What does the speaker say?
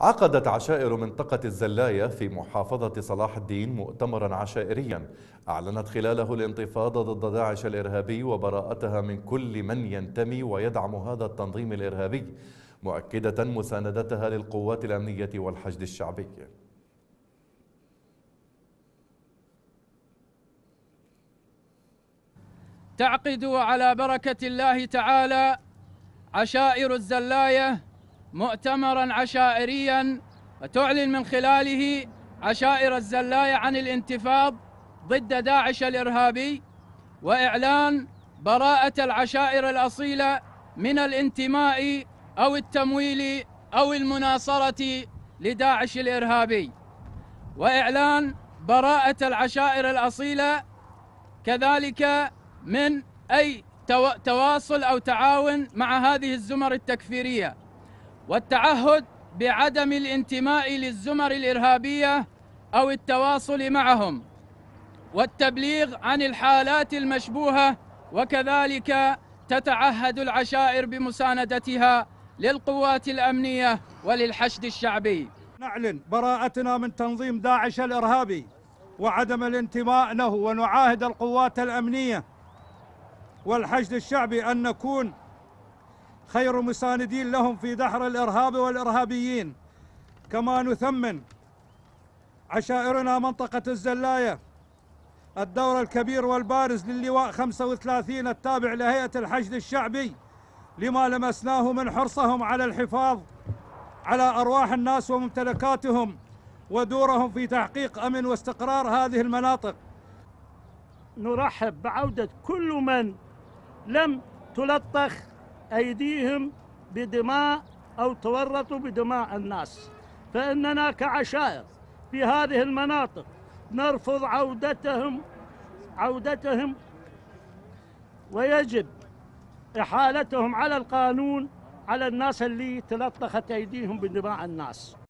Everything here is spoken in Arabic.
عقدت عشائر منطقة الزلاية في محافظة صلاح الدين مؤتمرا عشائريا أعلنت خلاله الانتفاضة ضد داعش الإرهابي وبراءتها من كل من ينتمي ويدعم هذا التنظيم الإرهابي مؤكدة مساندتها للقوات الأمنية والحشد الشعبي تعقد على بركة الله تعالى عشائر الزلايه مؤتمرا عشائريا وتعلن من خلاله عشائر الزلاية عن الانتفاض ضد داعش الإرهابي وإعلان براءة العشائر الأصيلة من الانتماء أو التمويل أو المناصرة لداعش الإرهابي وإعلان براءة العشائر الأصيلة كذلك من أي تواصل أو تعاون مع هذه الزمر التكفيرية والتعهد بعدم الانتماء للزمر الإرهابية أو التواصل معهم والتبليغ عن الحالات المشبوهة وكذلك تتعهد العشائر بمساندتها للقوات الأمنية وللحشد الشعبي نعلن براءتنا من تنظيم داعش الإرهابي وعدم الانتماء له ونعاهد القوات الأمنية والحشد الشعبي أن نكون خير مساندين لهم في دحر الإرهاب والإرهابيين كما نثمن عشائرنا منطقة الزلاية الدور الكبير والبارز للواء 35 التابع لهيئة الحشد الشعبي لما لمسناه من حرصهم على الحفاظ على أرواح الناس وممتلكاتهم ودورهم في تحقيق أمن واستقرار هذه المناطق نرحب بعودة كل من لم تلطخ أيديهم بدماء أو تورطوا بدماء الناس فإننا كعشائر في هذه المناطق نرفض عودتهم عودتهم ويجب إحالتهم على القانون على الناس اللي تلطخت أيديهم بدماء الناس